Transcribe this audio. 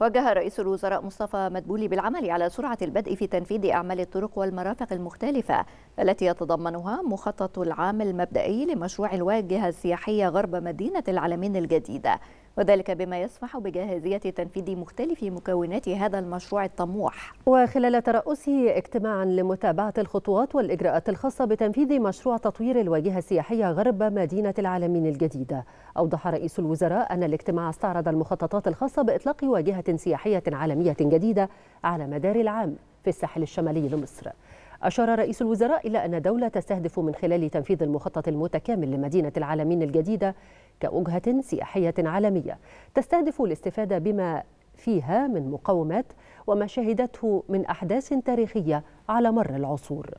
وجه رئيس الوزراء مصطفى مدبولي بالعمل على سرعة البدء في تنفيذ أعمال الطرق والمرافق المختلفة التي يتضمنها مخطط العام المبدئي لمشروع الواجهة السياحية غرب مدينة العالمين الجديدة وذلك بما يسمح بجاهزية تنفيذ مختلف مكونات هذا المشروع الطموح وخلال ترأسه اجتماعا لمتابعة الخطوات والإجراءات الخاصة بتنفيذ مشروع تطوير الواجهة السياحية غرب مدينة العالمين الجديدة أوضح رئيس الوزراء أن الاجتماع استعرض المخططات الخاصة بإطلاق واجهة سياحية عالمية جديدة على مدار العام في الساحل الشمالي لمصر أشار رئيس الوزراء إلى أن دولة تستهدف من خلال تنفيذ المخطط المتكامل لمدينة العالمين الجديدة كوجهة سياحية عالمية تستهدف الاستفادة بما فيها من مقومات وما شهدته من أحداث تاريخية على مر العصور